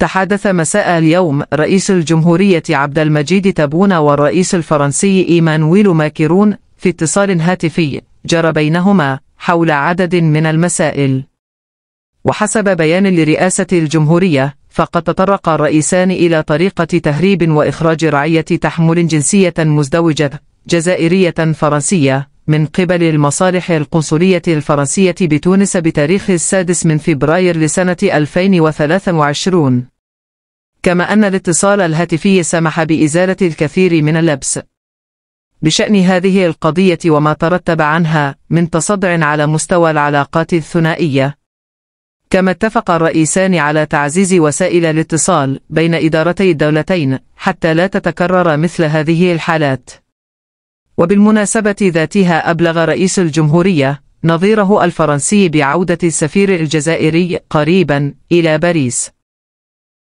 تحدث مساء اليوم رئيس الجمهورية عبد المجيد تبون والرئيس الفرنسي إيمانويل ماكرون في اتصال هاتفي جرى بينهما حول عدد من المسائل وحسب بيان لرئاسة الجمهورية فقد تطرق الرئيسان إلى طريقة تهريب وإخراج رعية تحمل جنسية مزدوجة جزائرية فرنسية من قبل المصالح القنصلية الفرنسية بتونس بتاريخ السادس من فبراير لسنة 2023 كما أن الاتصال الهاتفي سمح بإزالة الكثير من اللبس بشأن هذه القضية وما ترتب عنها من تصدع على مستوى العلاقات الثنائية كما اتفق الرئيسان على تعزيز وسائل الاتصال بين إدارتي الدولتين حتى لا تتكرر مثل هذه الحالات وبالمناسبة ذاتها أبلغ رئيس الجمهورية نظيره الفرنسي بعودة السفير الجزائري قريبا إلى باريس